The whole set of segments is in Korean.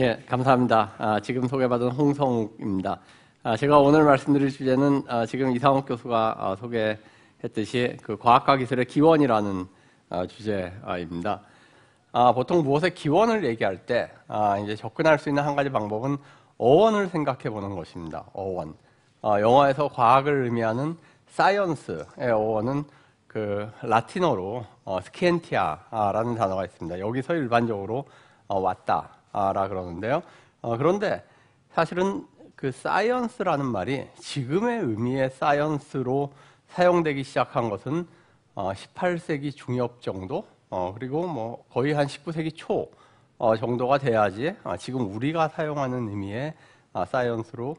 예, 감사합니다. 아, 지금 소개받은 홍성욱입니다. 아, 제가 오늘 말씀드릴 주제는 아, 지금 이상욱 교수가 아, 소개했듯이 그 과학과 기술의 기원이라는 아, 주제입니다. 아, 보통 무엇의 기원을 얘기할 때 이제 접근할 수 있는 한 가지 방법은 어원을 생각해 보는 것입니다. 어원. 영화에서 과학을 의미하는 사이언스의 어원은 그 라틴어로 어, 스키엔티아라는 단어가 있습니다. 여기서 일반적으로 어, 왔다 아라 그러는데요. 어, 그런데 사실은 그 사이언스라는 말이 지금의 의미의 사이언스로 사용되기 시작한 것은 18세기 어, 중엽 정도 어, 그리고 뭐 거의 한 19세기 초 어, 정도가 돼야지 아, 지금 우리가 사용하는 의미의 아, 사이언스로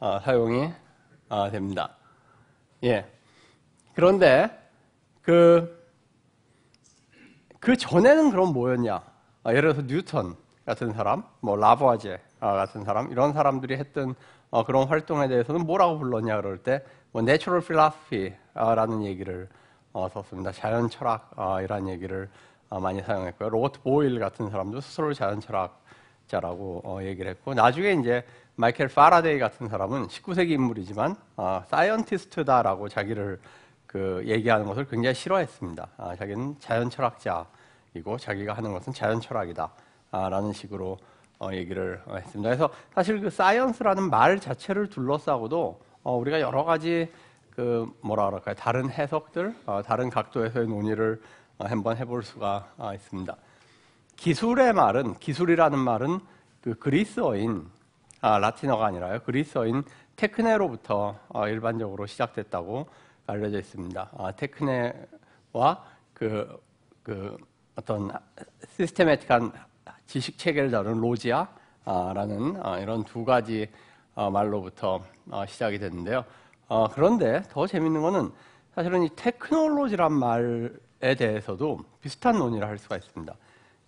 아, 사용이 됩니다. 예. 그런데 그, 그 전에는 그럼 뭐였냐? 예를 들어서 뉴턴. 같은 사람, 뭐 라보아제 아, 같은 사람 이런 사람들이 했던 어, 그런 활동에 대해서는 뭐라고 불렀냐 그럴 때뭐 내추럴 필라스피라는 얘기를 어, 썼습니다. 자연 철학이라 얘기를 어, 많이 사용했고요. 로버트 보일 같은 사람도 스스로를 자연 철학자라고 얘기를 했고 나중에 이제 마이클 파라데이 같은 사람은 19세기 인물이지만 사이언티스트다라고 자기를 그 얘기하는 것을 굉장히 싫어했습니다. 아, 자기는 자연 철학자이고 자기가 하는 것은 자연 철학이다. 라는 식으로 어, 얘기를 어, 했습니다. 그래서 사실 그 사이언스라는 말 자체를 둘러싸고도 어, 우리가 여러 가지 그 뭐라 그럴까요? 다른 해석들, 다른 각도에서의 논의를 한번 해볼 수가 아, 있습니다. 기술의 말은 기술이라는 말은 그 그리스어인 아, 라틴어가 아니라요. 그리스어인 테크네로부터 일반적으로 시작됐다고 알려져 있습니다. 아, 테크네와 그, 그 어떤 시스템매틱한 지식 체계를 다룬 로지아라는 어, 이런 두 가지 어, 말로부터 어, 시작이 됐는데요. 그런데 더 재밌는 것은 사실은 이 테크놀로지란 말에 대해서도 비슷한 논의를 할 수가 있습니다.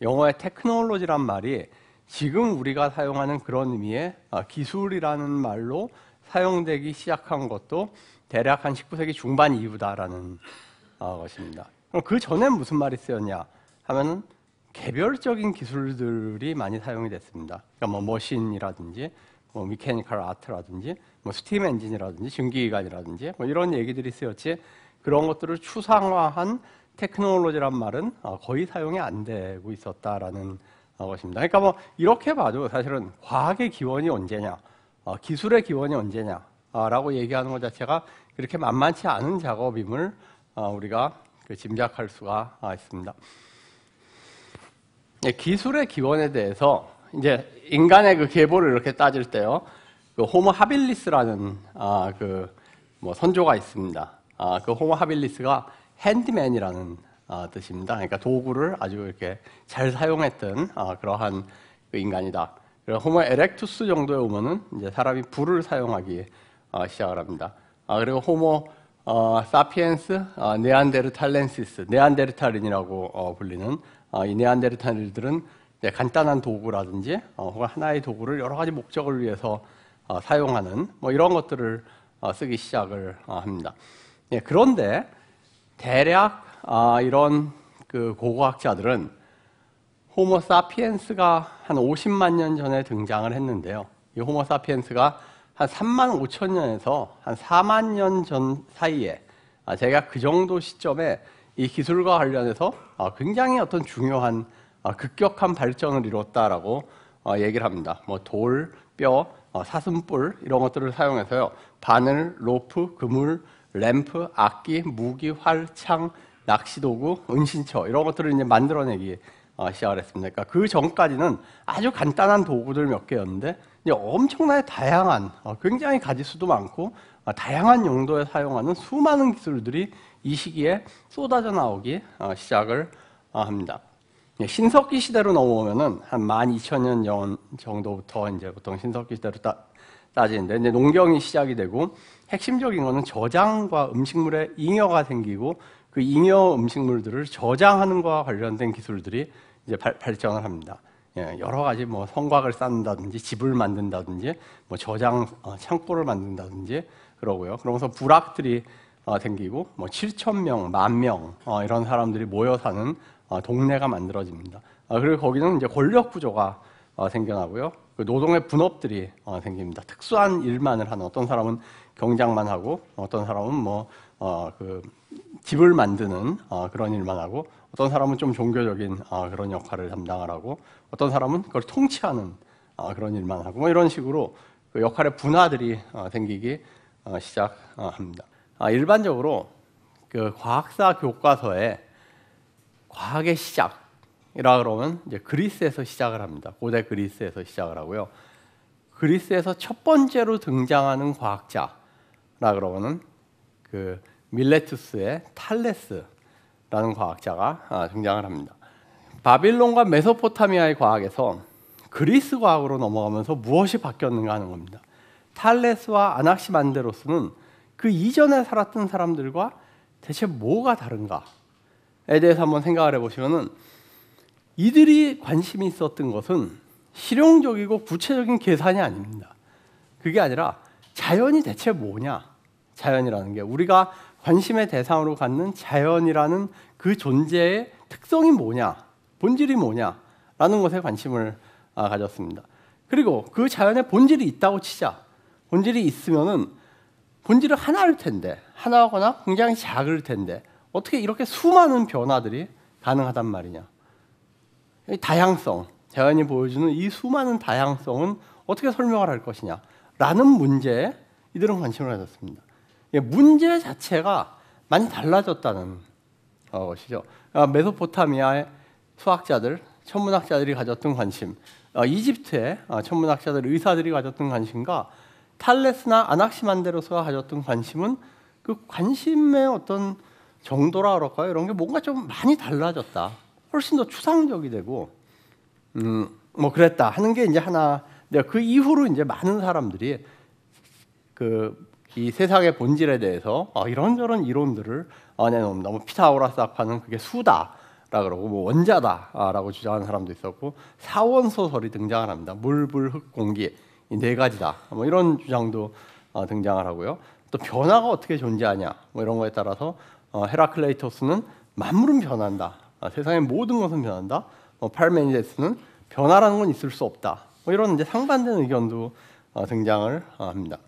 영어의 테크놀로지란 말이 지금 우리가 사용하는 그런 의미의 기술이라는 말로 사용되기 시작한 것도 대략 한 19세기 중반 이후다라는 것입니다. 그 전에 무슨 말이 쓰였냐 하면은 개별적인 기술들이 많이 사용이 됐습니다. 그러니까 뭐 머신이라든지 뭐 미케니컬 아트라든지 뭐 스팀 엔진이라든지 증기기관이라든지 뭐 이런 얘기들이 쓰였지 그런 것들을 추상화한 테크놀로지란 말은 어, 거의 사용이 안 되고 있었다라는 어, 것입니다. 그러니까 뭐 이렇게 봐도 사실은 과학의 기원이 언제냐, 어, 기술의 기원이 언제냐라고 얘기하는 것 자체가 그렇게 만만치 않은 작업임을 우리가 그 짐작할 수가 있습니다. 기술의 기원에 대해서 이제 인간의 그 계보를 이렇게 따질 때요, 그 호모 하빌리스라는 아, 그뭐 선조가 있습니다. 아, 그 호모 하빌리스가 핸디맨이라는 아, 뜻입니다. 그러니까 도구를 아주 이렇게 잘 사용했던 아, 그러한 그 인간이다. 그래서 호모 에렉투스 정도에 오면은 이제 사람이 불을 사용하기 아, 시작을 합니다. 아, 그리고 호모 어, 사피엔스, 어, 네안데르탈렌시스, 네안데르탈인이라고 어, 불리는 어, 이 네안데르탈인들은 간단한 도구라든지 어, 혹은 하나의 도구를 여러 가지 목적을 위해서 어, 사용하는 뭐 이런 것들을 쓰기 시작을 합니다. 예, 그런데 대략 아, 이런 그 고고학자들은 호모 사피엔스가 한 50만 년 전에 등장을 했는데요. 이 호모 사피엔스가 한 3만 5천 년에서 한 4만 년 전 사이에 아, 제가 그 정도 시점에 이 기술과 관련해서 아, 굉장히 어떤 중요한 아, 급격한 발전을 이뤘다라고 얘기를 합니다. 뭐 돌, 뼈, 어, 사슴뿔 이런 것들을 사용해서요. 바늘, 로프, 그물, 램프, 악기, 무기, 활, 창, 낚시도구, 은신처 이런 것들을 이제 만들어내기 어, 시작을 했습니다. 그러니까 그 전까지는 아주 간단한 도구들 몇 개였는데 엄청나게 다양한, 어, 굉장히 가지수도 많고 어, 다양한 용도에 사용하는 수많은 기술들이 이 시기에 쏟아져 나오기 어, 시작을 합니다. 예, 신석기 시대로 넘어오면은 한 12,000년 정도부터 이제 보통 신석기 시대로 따, 따지는데 이제 농경이 시작이 되고 핵심적인 거는 저장과 음식물의 잉여가 생기고 그 잉여 음식물들을 저장하는 것과 관련된 기술들이 이제 발, 발전을 합니다. 예, 여러 가지 뭐 성곽을 쌓는다든지 집을 만든다든지 뭐 저장 어, 창고를 만든다든지 그러고요. 그러면서 부락들이 어, 생기고 뭐 7천 명, 만명 어, 이런 사람들이 모여 사는 동네가 만들어집니다. 그리고 거기는 이제 권력 구조가 생겨나고요. 그 노동의 분업들이 생깁니다. 특수한 일만을 하는 어떤 사람은 경작만 하고 어떤 사람은 뭐 어, 그 집을 만드는 어, 그런 일만 하고 어떤 사람은 좀 종교적인 어, 그런 역할을 담당하라고 어떤 사람은 그걸 통치하는 어, 그런 일만 하고 뭐 이런 식으로 그 역할의 분화들이 어, 생기기 어, 시작합니다. 아, 일반적으로 그 과학사 교과서에 과학의 시작이라 그러면 이제 그리스에서 시작을 합니다. 고대 그리스에서 시작을 하고요. 그리스에서 첫 번째로 등장하는 과학자라 그러면은 그 밀레투스의 탈레스라는 과학자가 아, 등장을 합니다. 바빌론과 메소포타미아의 과학에서 그리스 과학으로 넘어가면서 무엇이 바뀌었는가 하는 겁니다. 탈레스와 아낙시만데로스는 그 이전에 살았던 사람들과 대체 뭐가 다른가에 대해서 한번 생각을 해보시면은 이들이 관심이 있었던 것은 실용적이고 구체적인 계산이 아닙니다. 그게 아니라 자연이 대체 뭐냐? 자연이라는 게 우리가 관심의 대상으로 갖는 자연이라는 그 존재의 특성이 뭐냐? 본질이 뭐냐라는 것에 관심을 아, 가졌습니다. 그리고 그 자연의 본질이 있다고 치자. 본질이 있으면은 본질은 하나일 텐데 하나거나 굉장히 작을 텐데 어떻게 이렇게 수많은 변화들이 가능하단 말이냐. 다양성, 자연이 보여주는 이 수많은 다양성은 어떻게 설명을 할 것이냐라는 문제에 이들은 관심을 가졌습니다. 문제 자체가 많이 달라졌다는 어, 것이죠. 아, 메소포타미아의 수학자들, 천문학자들이 가졌던 관심, 어, 이집트의 어, 천문학자들, 의사들이 가졌던 관심과 탈레스나 아낙시만데로스가 가졌던 관심은 그 관심의 어떤 정도라 그럴까요? 이런 게 뭔가 좀 많이 달라졌다. 훨씬 더 추상적이 되고, 음, 뭐 그랬다 하는 게 이제 하나. 근데 네, 그 이후로 이제 많은 사람들이 그 이 세상의 본질에 대해서 어, 이런저런 이론들을 아, 네, 너무, 너무 피타고라스 학파는 그게 수다. 그러고 뭐 원자다라고 주장하는 사람도 있었고 사원 소설이 등장을 합니다. 물, 불, 흙, 공기 이네 가지다. 뭐 이런 주장도 어, 등장을 하고요. 또 변화가 어떻게 존재하냐 뭐 이런 거에 따라서 어, 헤라클레이토스는 만물은 변한다. 아, 세상의 모든 것은 변한다. 뭐 팔메니데스는 변화라는 건 있을 수 없다. 뭐 이런 이제 상반된 의견도 어, 등장을 합니다.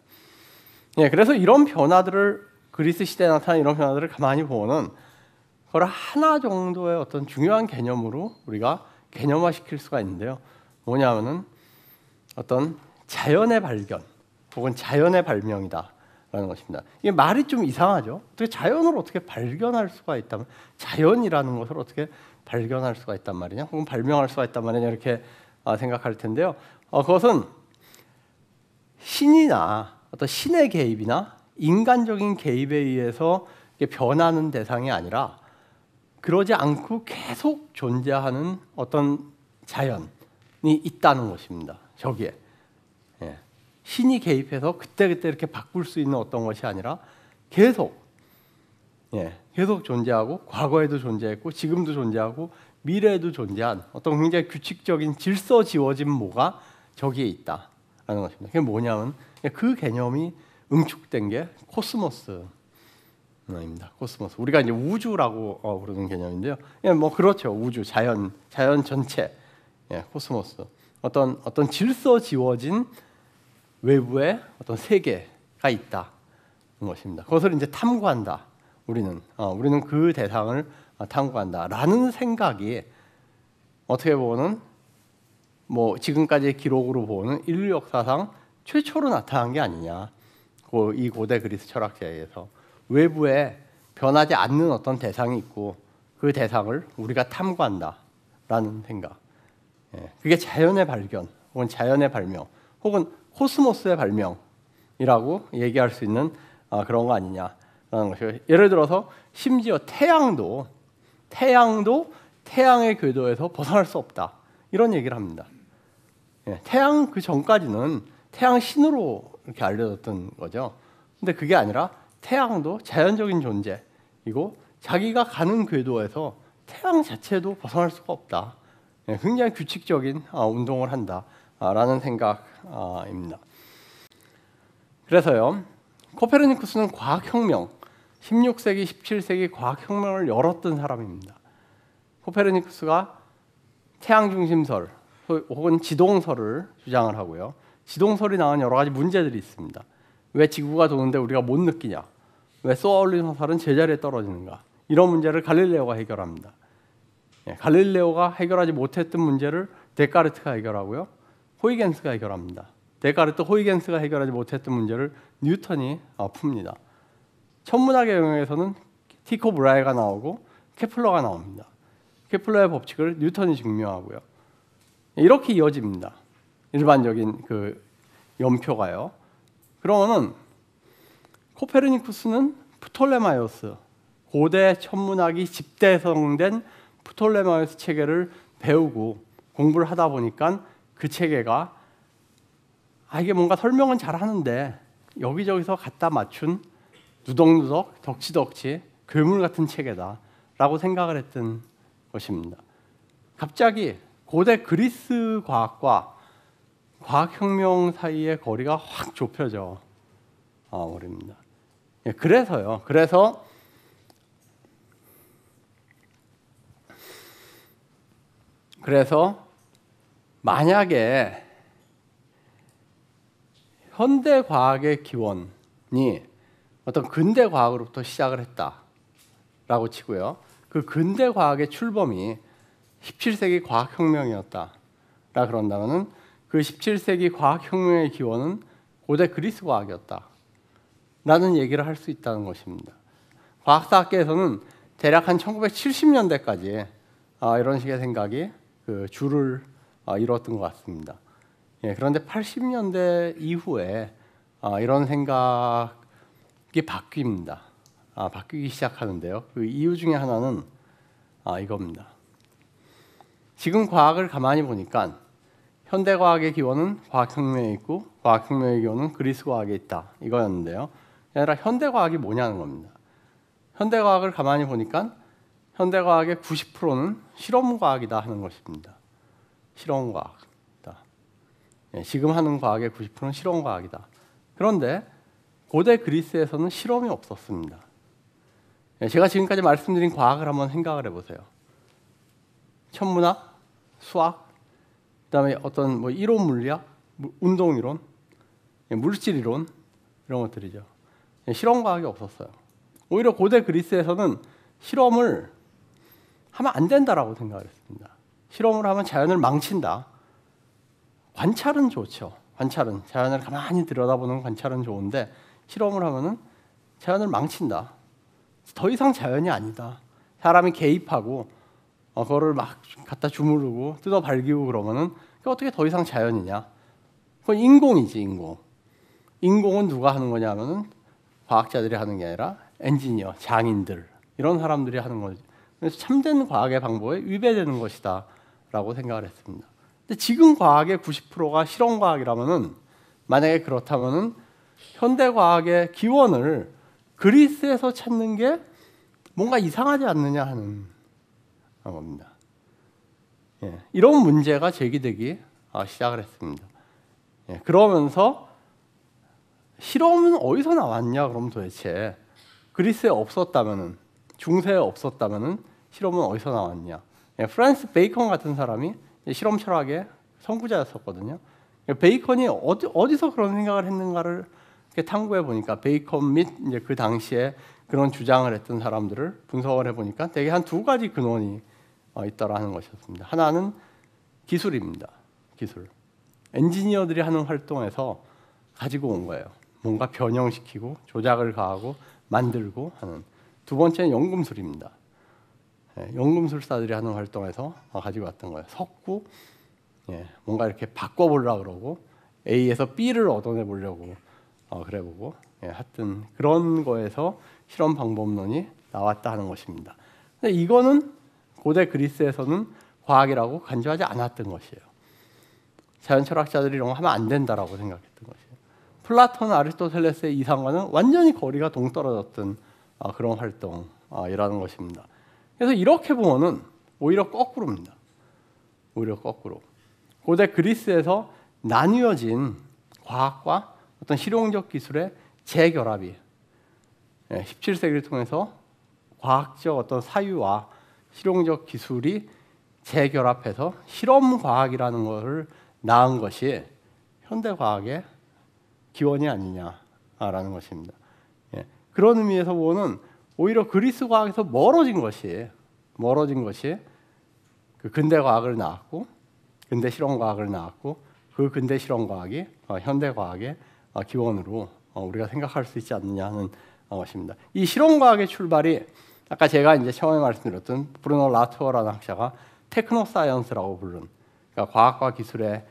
예, 그래서 이런 변화들을 그리스 시대에 나타난 이런 변화들을 가만히 보면은 그걸 하나 정도의 어떤 중요한 개념으로 우리가 개념화 시킬 수가 있는데요. 뭐냐면은 어떤 자연의 발견 혹은 자연의 발명이다라는 것입니다. 이게 말이 좀 이상하죠. 어떻게 자연을 어떻게 발견할 수가 있다면 자연이라는 것을 어떻게 발견할 수가 있단 말이냐, 혹은 발명할 수가 있단 말이냐 이렇게 아, 생각할 텐데요. 어, 그것은 신이나 어떤 신의 개입이나 인간적인 개입에 의해서 변하는 대상이 아니라 그러지 않고 계속 존재하는 어떤 자연이 있다는 것입니다. 저기에 예. 신이 개입해서 그때 그때 이렇게 바꿀 수 있는 어떤 것이 아니라 계속 예. 계속 존재하고 과거에도 존재했고 지금도 존재하고 미래에도 존재한 어떤 굉장히 규칙적인 질서 지워진 뭐가 저기에 있다라는 것입니다. 그게 뭐냐면 그 개념이 응축된 게 코스모스 입니다 코스모스. 우리가 이제 우주라고 어, 부르는 개념인데요. 예, 뭐 그렇죠. 우주, 자연, 자연 전체, 예, 코스모스. 어떤 어떤 질서 지워진 외부의 어떤 세계가 있다. 것입니다. 그것을 이제 탐구한다. 우리는 어, 우리는 그 대상을 어, 탐구한다라는 생각이 어떻게 보면 뭐 지금까지의 기록으로 보는 인류 역사상 최초로 나타난 게 아니냐. 이 고대 그리스 철학자에 서 외부에 변하지 않는 어떤 대상이 있고 그 대상을 우리가 탐구한다라는 생각. 예, 그게 자연의 발견, 혹은 자연의 발명, 혹은 코스모스의 발명이라고 얘기할 수 있는 아, 그런 거 아니냐라는 것이 예를 들어서 심지어 태양도 태양도 태양의 궤도에서 벗어날 수 없다 이런 얘기를 합니다. 예, 태양 그 전까지는 태양 신으로 이렇게 알려졌던 거죠. 근데 그게 아니라 태양도 자연적인 존재이고 자기가 가는 궤도에서 태양 자체도 벗어날 수가 없다. 예, 굉장히 규칙적인 아, 운동을 한다라는 생각입니다. 그래서요, 코페르니쿠스는 과학혁명, 16세기, 17세기 과학혁명을 열었던 사람입니다. 코페르니쿠스가 태양 중심설 혹은 지동설을 주장을 하고요. 지동설이 나온 여러 가지 문제들이 있습니다. 왜 지구가 도는데 우리가 못 느끼냐? 왜 쏘아올린 화살은 제자리에 떨어지는가? 이런 문제를 갈릴레오가 해결합니다. 예, 갈릴레오가 해결하지 못했던 문제를 데카르트가 해결하고요. 호이겐스가 해결합니다. 데카르트 호이겐스가 해결하지 못했던 문제를 뉴턴이 어, 풉니다. 천문학의 영역에서는 티코 브라이가 나오고 케플러가 나옵니다. 케플러의 법칙을 뉴턴이 증명하고요. 이렇게 이어집니다. 일반적인 그 연표가요. 그러면은 코페르니쿠스는 프톨레마이오스 고대 천문학이 집대성된 프톨레마이오스 체계를 배우고 공부를 하다 보니까 그 체계가 아 이게 뭔가 설명은 잘 하는데 여기저기서 갖다 맞춘 누덕누덕 덕지덕지 괴물 같은 체계다라고 생각을 했던 것입니다. 갑자기 고대 그리스 과학과 과학혁명 사이의 거리가 확 좁혀져 버립니다. 예, 그래서요. 그래서 그래서 만약에 현대 과학의 기원이 어떤 근대 과학으로부터 시작을 했다라고 치고요. 그 근대 과학의 출범이 17세기 과학 혁명이었다라 그런다면은 그 17세기 과학 혁명의 기원은 고대 그리스 과학이었다. 라는 얘기를 할 수 있다는 것입니다. 과학사학계에서는 대략 한 1970년대까지 아, 이런 식의 생각이 주를 그 아, 이뤘던 것 같습니다. 예, 그런데 80년대 이후에 아, 이런 생각이 바뀝니다. 바뀌기 시작하는데요. 그 이유 중에 하나는 이겁니다. 지금 과학을 가만히 보니까 현대 과학의 기원은 과학혁명에 있고 과학혁명의 기원은 그리스 과학에 있다 이거였는데요. 아니라 현대과학이 뭐냐는 겁니다. 현대과학을 가만히 보니까 현대과학의 90%는 실험과학이다 하는 것입니다. 실험과학이다. 예, 지금 하는 과학의 90%는 실험과학이다. 그런데 고대 그리스에서는 실험이 없었습니다. 예, 제가 지금까지 말씀드린 과학을 한번 생각을 해보세요. 천문학, 수학, 그다음에 어떤 뭐 이론 물리학, 운동 이론, 예, 물질 이론 이런 것들이죠. 실험 과학이 없었어요. 오히려 고대 그리스에서는 실험을 하면 안 된다라고 생각을 했습니다. 실험을 하면 자연을 망친다. 관찰은 좋죠. 관찰은 자연을 가만히 들여다보는 관찰은 좋은데 실험을 하면은 자연을 망친다. 더 이상 자연이 아니다. 사람이 개입하고 어, 그거를 막 갖다 주무르고 뜯어 발기고 그러면은 그 어떻게 더 이상 자연이냐? 그건 인공이지 인공. 인공은 누가 하는 거냐면은 과학자들이 하는 게 아니라 엔지니어, 장인들 이런 사람들이 하는 거죠. 그래서 참된 과학의 방법에 위배되는 것이다라고 생각을 했습니다. 근데 지금 과학의 90%가 실험 과학이라면은 만약에 그렇다면은 현대 과학의 기원을 그리스에서 찾는 게 뭔가 이상하지 않느냐 하는 겁니다. 예, 이런 문제가 제기되기 아, 시작을 했습니다. 예, 그러면서 실험은 어디서 나왔냐? 그럼 도대체 그리스에 없었다면은 중세에 없었다면은 실험은 어디서 나왔냐? 예, 프란스 베이컨 같은 사람이 실험 철학의 선구자였었거든요. 예, 베이컨이 어디, 어디서 그런 생각을 했는가를 탐구해 보니까 베이컨 및 이제 그 당시에 그런 주장을 했던 사람들을 분석을 해 보니까 대개 한 두 가지 근원이 어, 있다라는 것이었습니다. 하나는 기술입니다. 기술. 엔지니어들이 하는 활동에서 가지고 온 거예요. 뭔가 변형시키고 조작을 가하고 만들고 하는 두 번째는 연금술입니다. 예, 연금술사들이 하는 활동에서 어, 가지고 왔던 거예요. 섞고 예, 뭔가 이렇게 바꿔보려 그러고 A에서 B를 얻어내 보려고 어, 그래보고 예, 하여튼 그런 거에서 실험 방법론이 나왔다 하는 것입니다. 근데 이거는 고대 그리스에서는 과학이라고 간주하지 않았던 것이에요. 자연 철학자들이 이런 거 하면 안 된다라고 생각했던 것이에요. 플라톤 아리스토텔레스의 이상과는 완전히 거리가 동떨어졌던 아, 그런 활동이라는 아, 것입니다. 그래서 이렇게 보면은 오히려 거꾸로입니다. 오히려 거꾸로. 고대 그리스에서 나뉘어진 과학과 어떤 실용적 기술의 재결합이 17세기를 예, 통해서 과학적 어떤 사유와 실용적 기술이 재결합해서 실험 과학이라는 것을 낳은 것이 현대 과학의 기원이 아니냐라는 것입니다. 예. 그런 의미에서 보는 오히려 그리스 과학에서 멀어진 것이 멀어진 것이 그 근대 과학을 낳았고 근대 실험 과학을 낳았고 그 근대 실험 과학이 어, 현대 과학의 어, 기원으로 어, 우리가 생각할 수 있지 않느냐 는 것입니다. 이 실험 과학의 출발이 아까 제가 이제 처음에 말씀드렸던 브루노 라투어라는 학자가 테크노 사이언스라고 부른 그러니까 과학과 기술의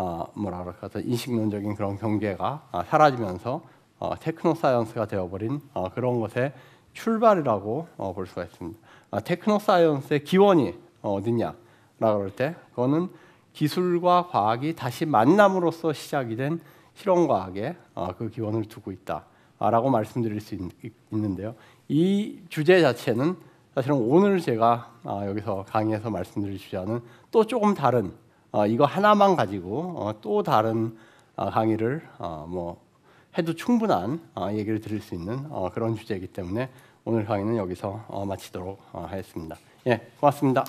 어, 뭐라 그럴까 인식론적인 그런 경계가 어, 사라지면서 어, 테크노 사이언스가 되어버린 어, 그런 것의 출발이라고 어, 볼 수가 있습니다. 아, 테크노 사이언스의 기원이 어디냐? 라고 그럴 때 그거는 기술과 과학이 다시 만남으로써 시작이 된 실험 과학의 어, 그 기원을 두고 있다라고 아, 말씀드릴 수 있, 있는데요. 이 주제 자체는 사실은 오늘 제가 아, 여기서 강의에서 말씀드릴 주제와는 또 조금 다른 어, 이거 하나만 가지고 어, 또 다른 어, 강의를 뭐 해도 충분한 얘기를 드릴 수 있는 그런 주제이기 때문에 오늘 강의는 여기서 마치도록 하겠습니다. 예, 고맙습니다.